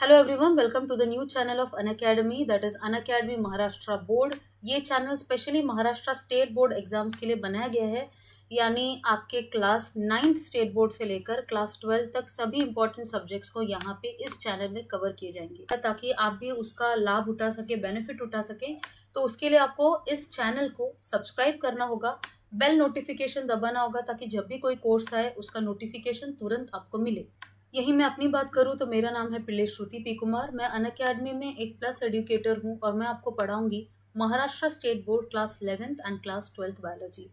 Hello everyone welcome to the new channel of Unacademy that is Unacademy Maharashtra board ये channel specially Maharashtra state board exams के लिए बनाया गया है यानी आपके क्लास नाइन्थ स्टेट बोर्ड से लेकर क्लास ट्वेल्थ तक सभी इंपॉर्टेंट सब्जेक्ट्स को यहाँ पे इस चैनल में कवर किए जाएंगे ताकि आप भी उसका लाभ उठा सके बेनिफिट उठा सकें तो उसके लिए आपको इस चैनल को सब्सक्राइब करना होगा बेल नोटिफिकेशन दबाना होगा ताकि जब भी कोई कोर्स आए उसका नोटिफिकेशन तुरंत आपको मिले यही मैं अपनी बात करूँ तो मेरा नाम है पिलेश श्रुति पी कुमार मैं अन अकेडमी में एक प्लस एडुकेटर हूँ और मैं आपको पढ़ाऊंगी Maharashtra state board class eleventh and class twelfth biology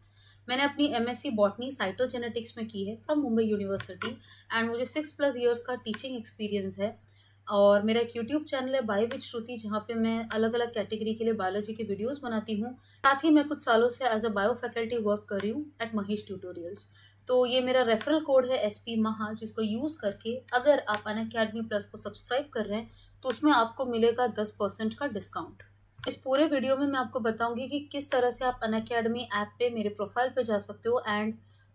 मैंने अपनी M S C botany cytogenetics में की है फ्रॉम मुंबई यूनिवर्सिटी एंड मुझे सिक्स प्लस ईयर्स का टीचिंग एक्सपीरियंस है और मेरा एक यूट्यूब चैनल है बायो विच श्रुति जहाँ पे मैं अलग अलग कैटेगरी के लिए बायोलॉजी के वीडियोस बनाती हूँ साथ ही मैं कुछ सालों से as a bio faculty work कर रही हूँ एट महेश ट्यूटोरियल्स तो ये मेरा रेफरल कोड है एस पी महा जिसको यूज़ करके अगर आप अन अकेडमी प्लस को सब्सक्राइब कर रहे हैं तो उसमें आपको मिलेगा दस परसेंट का डिस्काउंट इस पूरे वीडियो में मैं आपको बताऊंगी कि किस तरह से आप अन अकेडमी ऐप पे मेरे प्रोफाइल पे जा सकते हो एंड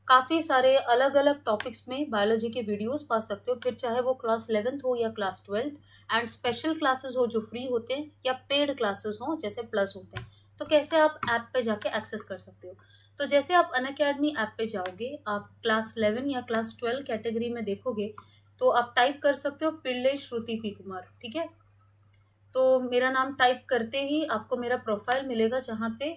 काफ़ी सारे अलग अलग टॉपिक्स में बायोलॉजी के वीडियोज पा सकते हो फिर चाहे वो क्लास इलेवेंथ हो या class twelfth and special classes हो जो फ्री होते हैं या पेड क्लासेस हो जैसे प्लस होते हैं तो कैसे आप ऐप पे जाके एक्सेस कर सकते हो तो जैसे आप अन अकेडमी ऐप पे जाओगे आप क्लास इलेवन या क्लास ट्वेल्व कैटेगरी में देखोगे तो आप टाइप कर सकते हो पिल्ले श्रुति पी कुमार ठीक है तो मेरा नाम टाइप करते ही आपको मेरा प्रोफाइल मिलेगा जहाँ पे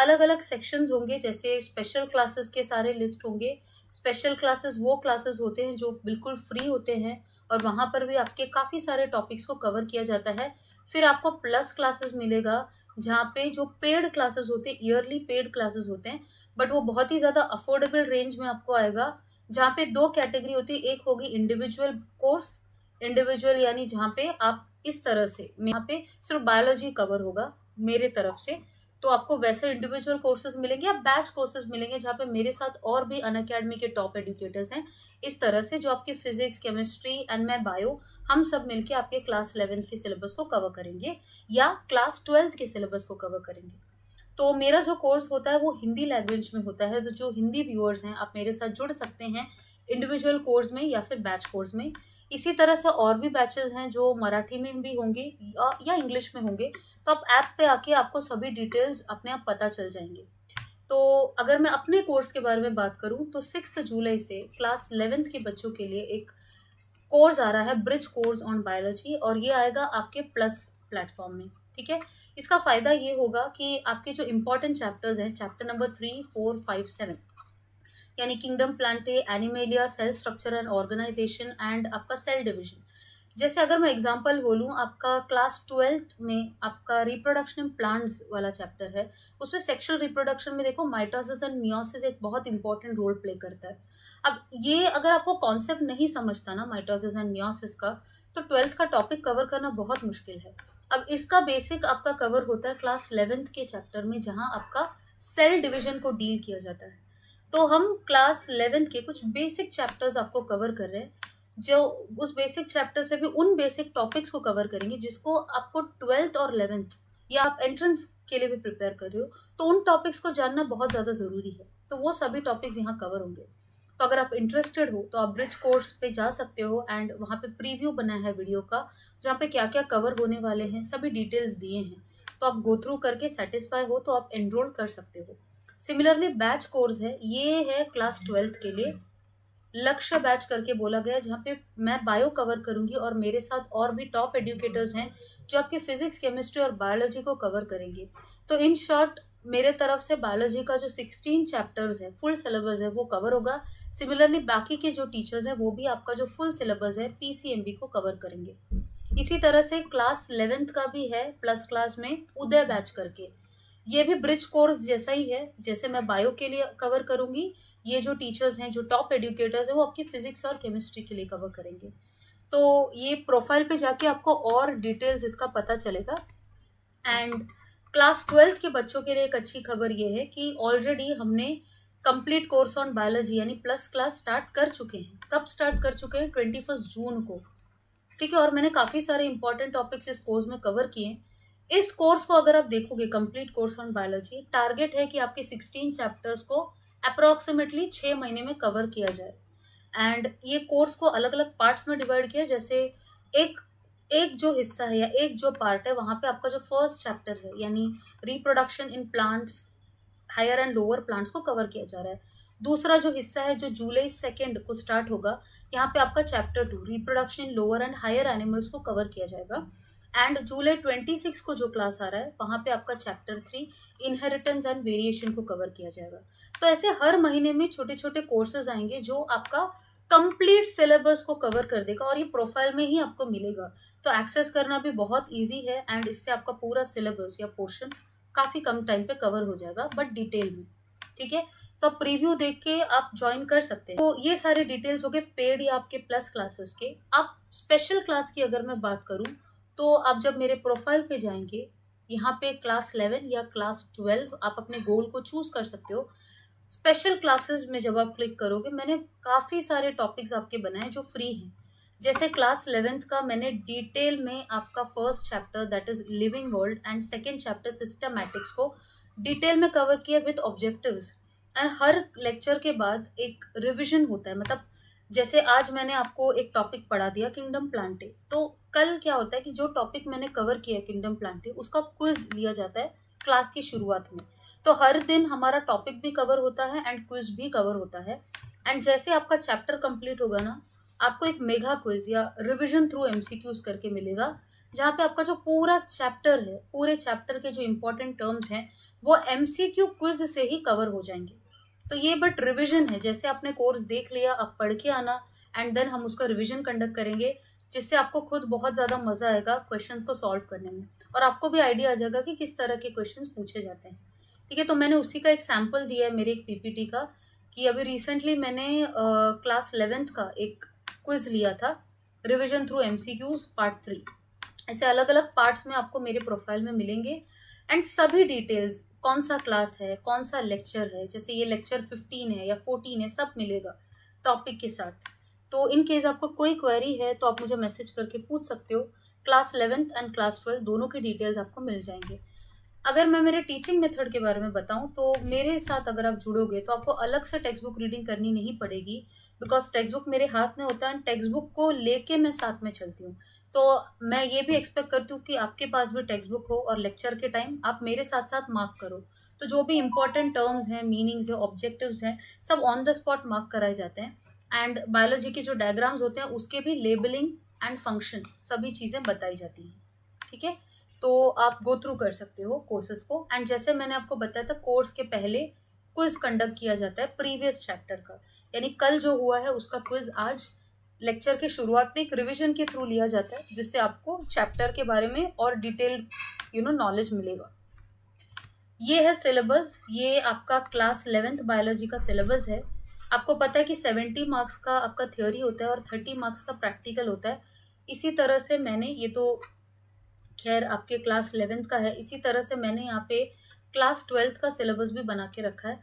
अलग अलग सेक्शंस होंगे जैसे स्पेशल क्लासेस के सारे लिस्ट होंगे स्पेशल क्लासेस वो क्लासेस होते हैं जो बिल्कुल फ्री होते हैं और वहाँ पर भी आपके काफ़ी सारे टॉपिक्स को कवर किया जाता है फिर आपको प्लस क्लासेस मिलेगा जहाँ पे जो पेड क्लासेस होते हैं ईयरली पेड क्लासेस होते हैं बट वो बहुत ही ज़्यादा अफोर्डेबल रेंज में आपको आएगा जहाँ पे दो कैटेगरी होती है एक होगी इंडिविजुअल कोर्स इंडिविजुअल यानी जहाँ पे आप इस तरह से यहाँ पे सिर्फ बायोलॉजी कवर होगा मेरे तरफ से तो आपको वैसे इंडिविजुअल कोर्सेज मिलेंगे या बैच कोर्सेज मिलेंगे जहाँ पे मेरे साथ और भी अन अकेडमी के टॉप एडुकेटर्स हैं इस तरह से जो आपके फिजिक्स केमिस्ट्री एंड मैं बायो हम सब मिलके आपके क्लास इलेवेंथ के सिलेबस को कवर करेंगे या क्लास ट्वेल्थ के सिलेबस को कवर करेंगे तो मेरा जो कोर्स होता है वो हिंदी लैंग्वेज में होता है तो जो हिंदी व्यूअर्स हैं आप मेरे साथ जुड़ सकते हैं इंडिविजुअल कोर्स में या फिर बैच कोर्स में इसी तरह से और भी बैचेस हैं जो मराठी में भी होंगे या इंग्लिश में होंगे तो आप ऐप पे आके आपको सभी डिटेल्स अपने आप पता चल जाएंगे तो अगर मैं अपने कोर्स के बारे में बात करूं तो सिक्स जुलाई से क्लास इलेवेंथ के बच्चों के लिए एक कोर्स आ रहा है ब्रिज कोर्स ऑन बायोलॉजी और ये आएगा आपके प्लस प्लेटफॉर्म में ठीक है इसका फ़ायदा ये होगा कि आपके जो इम्पोर्टेंट चैप्टर्स हैं chapter number three four five seven यानी kingdom plantae animalia cell structure and organisation and आपका सेल डिविजन जैसे अगर मैं एग्जाम्पल बोलूँ आपका क्लास ट्वेल्थ में आपका रिप्रोडक्शन इन प्लांट्स वाला चैप्टर है उसमें सेक्शुअल रिप्रोडक्शन में देखो माइटोसिस एंड मियोसिस एक बहुत इंपॉर्टेंट रोल प्ले करता है अब ये अगर आपको कॉन्सेप्ट नहीं समझता ना माइटोसिस एंड मियोसिस का तो ट्वेल्थ का टॉपिक कवर करना बहुत मुश्किल है अब इसका बेसिक आपका कवर होता है क्लास इलेवेंथ के चैप्टर में जहाँ आपका सेल डिवीजन को डील किया जाता है तो हम क्लास इलेवेंथ के कुछ बेसिक चैप्टर्स आपको कवर कर रहे हैं जो उस बेसिक चैप्टर से भी उन बेसिक टॉपिक्स को कवर करेंगे जिसको आपको ट्वेल्थ और इलेवेंथ या आप एंट्रेंस के लिए भी प्रिपेयर कर रहे हो तो उन टॉपिक्स को जानना बहुत ज़्यादा ज़रूरी है तो वो सभी टॉपिक्स यहाँ कवर होंगे तो अगर आप इंटरेस्टेड हो तो आप ब्रिज कोर्स पे जा सकते हो एंड वहाँ पे प्रीव्यू बना है वीडियो का जहाँ पे क्या क्या कवर होने वाले हैं सभी डिटेल्स दिए हैं तो आप गो थ्रू करके सेटिस्फाई हो तो आप एनरोल कर सकते हो सिमिलरली बैच कोर्स है ये है क्लास ट्वेल्थ के लिए लक्ष्य बैच करके बोला गया जहाँ पे मैं बायो कवर करूंगी और मेरे साथ और भी टॉप एडुकेटर्स हैं जो आपके फिजिक्स केमिस्ट्री और बायोलॉजी को कवर करेंगे तो इन शॉर्ट मेरे तरफ से बायोलॉजी का जो सिक्सटीन चैप्टर्स है फुल सिलेबस है वो कवर होगा सिमिलरली बाकी के जो टीचर्स हैं वो भी आपका जो फुल सिलेबस है पीसीएमबी को कवर करेंगे इसी तरह से क्लास इलेवेंथ का भी है प्लस क्लास में उदय बैच करके ये भी ब्रिज कोर्स जैसा ही है जैसे मैं बायो के लिए कवर करूँगी ये जो टीचर्स हैं जो टॉप एडुकेटर्स हैं वो आपकी फिजिक्स और केमिस्ट्री के लिए कवर करेंगे तो ये प्रोफाइल पे जाके आपको और डिटेल्स इसका पता चलेगा एंड क्लास ट्वेल्थ के बच्चों के लिए एक अच्छी खबर ये है कि ऑलरेडी हमने कंप्लीट कोर्स ऑन बायोलॉजी यानी प्लस क्लास स्टार्ट कर चुके हैं कब स्टार्ट कर चुके हैं ट्वेंटी फर्स्ट जून को ठीक है और मैंने काफ़ी सारे इंपॉर्टेंट टॉपिक्स इस कोर्स में कवर किए इस कोर्स को अगर आप देखोगे complete course on biology target है कि आपके सिक्सटीन चैप्टर्स को अप्रॉक्सीमेटली छः महीने में कवर किया जाए एंड ये कोर्स को अलग अलग पार्ट्स में डिवाइड किया जैसे एक एक जो हिस्सा है या एक जो पार्ट है वहाँ पे आपका जो फर्स्ट चैप्टर है यानी reproduction in plants higher and lower plants को कवर किया जा रहा है दूसरा जो हिस्सा है जो जुलाई सेकेंड को स्टार्ट होगा यहाँ पे आपका chapter two reproduction lower and higher animals को कवर किया जाएगा एंड जुलाई ट्वेंटी सिक्स को जो क्लास आ रहा है वहाँ पे आपका chapter three inheritance and variation को कवर किया जाएगा तो ऐसे हर महीने में छोटे छोटे कोर्सेज आएंगे जो आपका कंप्लीट सिलेबस को कवर कर देगा और ये प्रोफाइल में ही आपको मिलेगा तो एक्सेस करना भी बहुत ईजी है एंड इससे आपका पूरा सिलेबस या पोर्शन काफ़ी कम टाइम पे कवर हो जाएगा बट डिटेल में ठीक है तो आप प्रीव्यू देख के आप ज्वाइन कर सकते हैं तो ये सारे डिटेल्स हो गए पेड या आपके प्लस क्लासेस के आप स्पेशल क्लास की अगर मैं बात करूँ तो आप जब मेरे प्रोफाइल पे जाएंगे यहाँ पे क्लास इलेवन या क्लास ट्वेल्व आप अपने गोल को चूज कर सकते हो स्पेशल क्लासेस में जब आप क्लिक करोगे मैंने काफ़ी सारे टॉपिक्स आपके बनाए जो फ्री हैं जैसे क्लास इलेवेंथ का मैंने डिटेल में आपका first chapter that is living world and second chapter systematics को डिटेल में कवर किया विथ ऑब्जेक्टिव एंड हर लेक्चर के बाद एक रिविजन होता है मतलब जैसे आज मैंने आपको एक टॉपिक पढ़ा दिया किंगडम प्लांटे तो कल क्या होता है कि जो टॉपिक मैंने कवर किया किंगडम प्लांटे उसका क्विज लिया जाता है क्लास की शुरुआत में तो हर दिन हमारा टॉपिक भी कवर होता है एंड क्विज भी कवर होता है एंड जैसे आपका चैप्टर कंप्लीट होगा ना आपको एक मेगा क्विज या रिविजन थ्रू एम करके मिलेगा जहाँ पे आपका जो पूरा चैप्टर है पूरे चैप्टर के जो इम्पोर्टेंट टर्म्स हैं वो एम क्विज से ही कवर हो जाएंगे तो ये बट रिविजन है जैसे आपने कोर्स देख लिया आप पढ़ के आना एंड देन हम उसका रिविजन कंडक्ट करेंगे जिससे आपको खुद बहुत ज़्यादा मज़ा आएगा क्वेश्चंस को सॉल्व करने में और आपको भी आइडिया आ जाएगा कि किस तरह के क्वेश्चंस पूछे जाते हैं ठीक है तो मैंने उसी का एक सैम्पल दिया है मेरे एक पीपीटी का कि अभी रिसेंटली मैंने क्लास इलेवेंथ का एक क्विज लिया था revision through M C Qs part three ऐसे अलग अलग पार्ट्स में आपको मेरे प्रोफाइल में मिलेंगे एंड सभी डिटेल्स कौन सा क्लास है कौन सा लेक्चर है जैसे ये लेक्चर फिफ्टीन है या फोर्टीन है सब मिलेगा टॉपिक के साथ तो इन केस आपको कोई क्वेरी है तो आप मुझे मैसेज करके पूछ सकते हो class eleventh and class twelfth दोनों की डिटेल्स आपको मिल जाएंगे अगर मैं मेरे टीचिंग मेथड के बारे में बताऊं तो मेरे साथ अगर आप जुड़ोगे तो आपको अलग से टेक्स्ट बुक रीडिंग करनी नहीं पड़ेगी बिकॉज टेक्स्ट बुक मेरे हाथ में होता है एंड टेक्स्ट बुक को लेके मैं साथ में चलती हूँ तो मैं ये भी एक्सपेक्ट करती हूँ कि आपके पास भी टेक्स्ट बुक हो और लेक्चर के टाइम आप मेरे साथ साथ मार्क करो तो जो भी इंपॉर्टेंट टर्म्स हैं मीनिंग्स हैं ऑब्जेक्टिव्स हैं सब ऑन द स्पॉट मार्क कराए जाते हैं एंड बायोलॉजी के जो डायग्राम्स होते हैं उसके भी लेबलिंग एंड फंक्शन सभी चीज़ें बताई जाती हैं ठीक है तो आप गो थ्रू कर सकते हो कोर्सेज को एंड जैसे मैंने आपको बताया था कोर्स के पहले क्विज कंडक्ट किया जाता है प्रीवियस चैप्टर का यानी कल जो हुआ है उसका क्विज आज लेक्चर के शुरुआत में एक रिविजन के थ्रू लिया जाता है जिससे आपको चैप्टर के बारे में और डिटेल्ड यू नो नॉलेज मिलेगा ये है सिलेबस ये आपका क्लास इलेवेंथ बायोलॉजी का सिलेबस है आपको पता है कि सेवेंटी मार्क्स का आपका थ्योरी होता है और थर्टी मार्क्स का प्रैक्टिकल होता है इसी तरह से मैंने ये तो खैर आपके क्लास इलेवेंथ का है इसी तरह से मैंने यहाँ पे क्लास ट्वेल्थ का सिलेबस भी बना के रखा है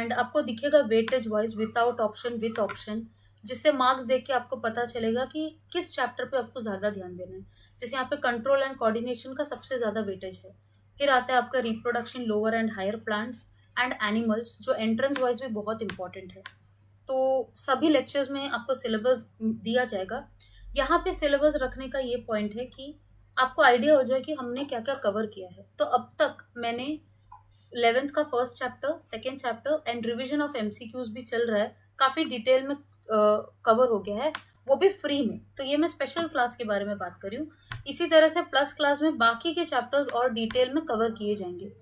एंड आपको दिखेगा weightage wise without option with option जिससे मार्क्स देख के आपको पता चलेगा कि किस चैप्टर पे आपको ज़्यादा ध्यान देना है जैसे यहाँ पे कंट्रोल एंड कोऑर्डिनेशन का सबसे ज़्यादा वेटेज है फिर आता है आपका reproduction lower and higher plants and animals जो एंट्रेंस वाइज भी बहुत इंपॉर्टेंट है तो सभी लेक्चर्स में आपको सिलेबस दिया जाएगा यहाँ पे सिलेबस रखने का ये पॉइंट है कि आपको आइडिया हो जाए कि हमने क्या क्या कवर किया है तो अब तक मैंने इलेवेंथ का first chapter second chapter and revision of M भी चल रहा है काफ़ी डिटेल में कवर हो गया है वो भी फ्री में तो ये मैं स्पेशल क्लास के बारे में बात कर रही हूँ इसी तरह से प्लस क्लास में बाकी के चैप्टर्स और डिटेल में कवर किए जाएंगे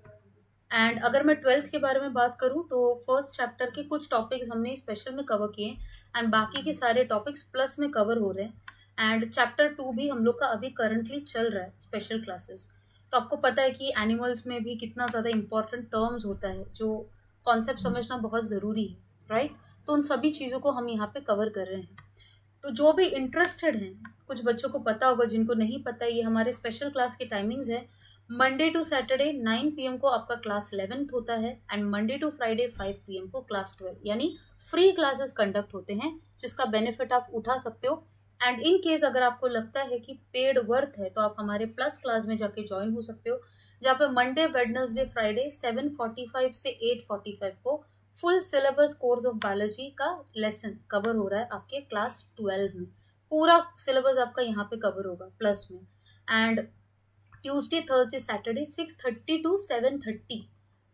एंड अगर मैं ट्वेल्थ के बारे में बात करूँ तो फर्स्ट चैप्टर के कुछ टॉपिक्स हमने स्पेशल में कवर किए एंड बाकी के सारे टॉपिक्स प्लस में कवर हो रहे हैं एंड चैप्टर टू भी हम लोग का अभी करंटली चल रहा है स्पेशल क्लासेस तो आपको पता है कि एनिमल्स में भी कितना ज़्यादा इम्पोर्टेंट टर्म्स होता है जो कॉन्सेप्ट हम्म। समझना बहुत ज़रूरी है राइट तो उन सभी चीज़ों को हम यहाँ पे कवर कर रहे हैं तो जो भी इंटरेस्टेड हैं कुछ बच्चों को पता होगा जिनको नहीं पता ये हमारे स्पेशल क्लास के टाइमिंग्स है Monday to Saturday nine P को आपका क्लास इलेवेंथ होता है and Monday to Friday five P को क्लास ट्वेल्व यानी फ्री क्लासेस कंडक्ट होते हैं जिसका बेनिफिट आप उठा सकते हो एंड इन केस अगर आपको लगता है कि पेड वर्थ है तो आप हमारे प्लस क्लास में जाके ज्वाइन हो सकते हो जहाँ पे मंडे वेडनसडे फ्राइडे 7:45 से 8:45 को full syllabus course of biology का लेसन कवर हो रहा है आपके क्लास ट्वेल्व में पूरा सिलेबस आपका यहाँ पे कवर होगा प्लस में and Tuesday Thursday Saturday six thirty to seven thirty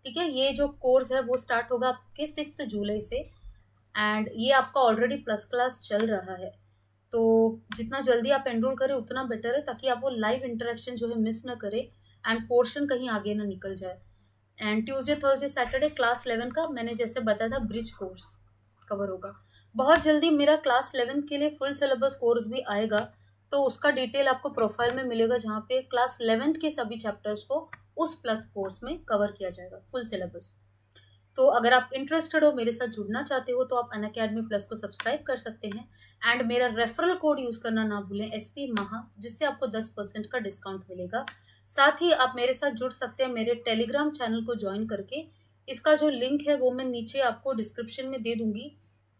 ठीक है ये जो कोर्स है वो स्टार्ट होगा आपके सिक्स जुलाई से एंड ये आपका ऑलरेडी प्लस क्लास चल रहा है तो जितना जल्दी आप एनरोल करें उतना बेटर है ताकि आप वो लाइव इंटरेक्शन जो है मिस ना करें एंड पोर्शन कहीं आगे ना निकल जाए and Tuesday Thursday Saturday class eleven का मैंने जैसे बताया था ब्रिज कोर्स कवर होगा बहुत जल्दी मेरा क्लास इलेवन के लिए फुल सिलेबस कोर्स भी आएगा तो उसका डिटेल आपको प्रोफाइल में मिलेगा जहाँ पे क्लास इलेवेंथ के सभी चैप्टर्स को उस प्लस कोर्स में कवर किया जाएगा फुल सिलेबस तो अगर आप इंटरेस्टेड हो मेरे साथ जुड़ना चाहते हो तो आप अन अकेडमी प्लस को सब्सक्राइब कर सकते हैं एंड मेरा रेफरल कोड यूज़ करना ना भूलें एस पी महा जिससे आपको दस परसेंट का डिस्काउंट मिलेगा साथ ही आप मेरे साथ जुड़ सकते हैं मेरे टेलीग्राम चैनल को ज्वाइन करके इसका जो लिंक है वो मैं नीचे आपको डिस्क्रिप्शन में दे दूँगी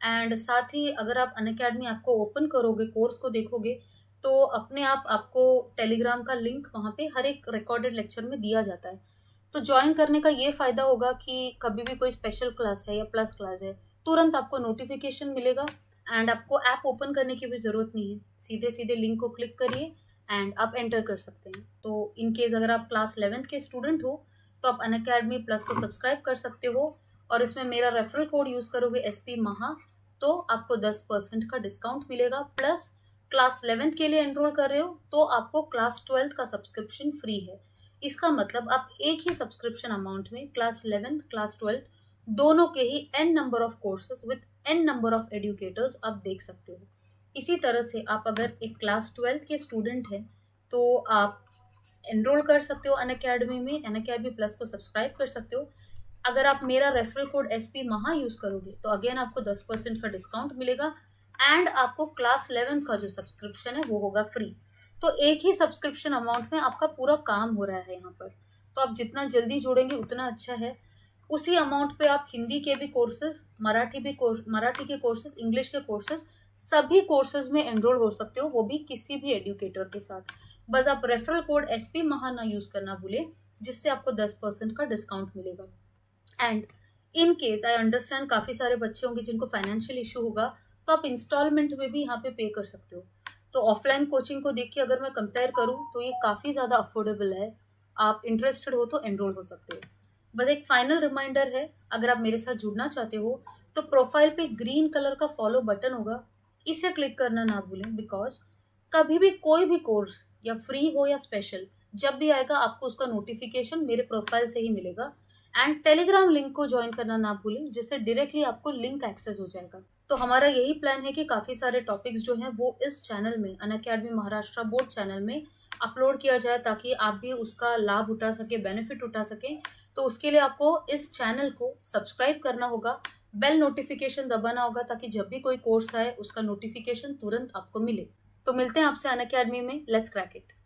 एंड साथ ही अगर आप अन अकेडमी आपको ओपन करोगे कोर्स को देखोगे तो अपने आप आपको टेलीग्राम का लिंक वहाँ पे हर एक रिकॉर्डेड लेक्चर में दिया जाता है तो ज्वाइन करने का ये फ़ायदा होगा कि कभी भी कोई स्पेशल क्लास है या प्लस क्लास है तुरंत आपको नोटिफिकेशन मिलेगा एंड आपको ऐप ओपन करने की भी ज़रूरत नहीं है सीधे सीधे लिंक को क्लिक करिए एंड आप एंटर कर सकते हैं तो इन केस अगर आप क्लास इलेवेंथ के स्टूडेंट हो तो आप अन अकेडमी प्लस को सब्सक्राइब कर सकते हो और इसमें मेरा रेफरल कोड यूज़ करोगे एस पी महा तो आपको दस परसेंट का डिस्काउंट मिलेगा प्लस क्लास इलेवेंथ के लिए एनरोल कर रहे हो तो आपको क्लास ट्वेल्थ का सब्सक्रिप्शन फ्री है इसका मतलब आप एक ही सब्सक्रिप्शन अमाउंट में क्लास इलेवेंथ क्लास ट्वेल्थ दोनों के ही N number of courses with N number of educators आप देख सकते हो इसी तरह से आप अगर एक क्लास ट्वेल्थ के स्टूडेंट हैं तो आप एनरोल कर सकते हो अन अकेडमी में अन अकेडमी प्लस को सब्सक्राइब कर सकते हो अगर आप मेरा रेफरल कोड एस पी महा यूज़ करोगे तो अगेन आपको दस परसेंट का डिस्काउंट मिलेगा एंड आपको क्लास इलेवेंथ का जो सब्सक्रिप्शन है वो होगा फ्री तो एक ही सब्सक्रिप्शन अमाउंट में आपका पूरा काम हो रहा है यहाँ पर तो आप जितना जल्दी जुड़ेंगे उतना अच्छा है उसी अमाउंट पे आप हिंदी के भी कोर्सेज मराठी भी मराठी के कोर्सेज इंग्लिश के कोर्सेज सभी कोर्सेज में एनरोल हो सकते हो वो भी किसी भी एडुकेटर के साथ बस आप रेफरल कोड एस पी महाना यूज़ करना भूलें जिससे आपको दस परसेंट का डिस्काउंट मिलेगा and in case I understand काफ़ी सारे बच्चे होंगे जिनको फाइनेंशियल इशू होगा तो आप इंस्टॉलमेंट में भी यहाँ पे पे कर सकते हो तो ऑफलाइन कोचिंग को देख के अगर मैं कंपेयर करूँ तो ये काफ़ी ज़्यादा अफोर्डेबल है आप इंटरेस्टेड हो तो एनरोल हो सकते हो बस एक फाइनल रिमाइंडर है अगर आप मेरे साथ जुड़ना चाहते हो तो प्रोफाइल पे ग्रीन कलर का फॉलो बटन होगा इसे क्लिक करना ना भूलें बिकॉज कभी भी कोई भी कोर्स या फ्री हो या स्पेशल जब भी आएगा आपको उसका नोटिफिकेशन मेरे प्रोफाइल से ही मिलेगा एंड टेलीग्राम लिंक को ज्वाइन करना ना भूलें जिससे डायरेक्टली आपको लिंक एक्सेस हो जाएगा तो हमारा यही प्लान है कि काफ़ी सारे टॉपिक्स जो हैं वो इस चैनल में Unacademy Maharashtra board channel में अपलोड किया जाए ताकि आप भी उसका लाभ उठा सकें बेनिफिट उठा सकें तो उसके लिए आपको इस चैनल को सब्सक्राइब करना होगा बेल नोटिफिकेशन दबाना होगा ताकि जब भी कोई कोर्स आए उसका नोटिफिकेशन तुरंत आपको मिले तो मिलते हैं आपसे अन अकेडमी में लेट्स क्रैक इट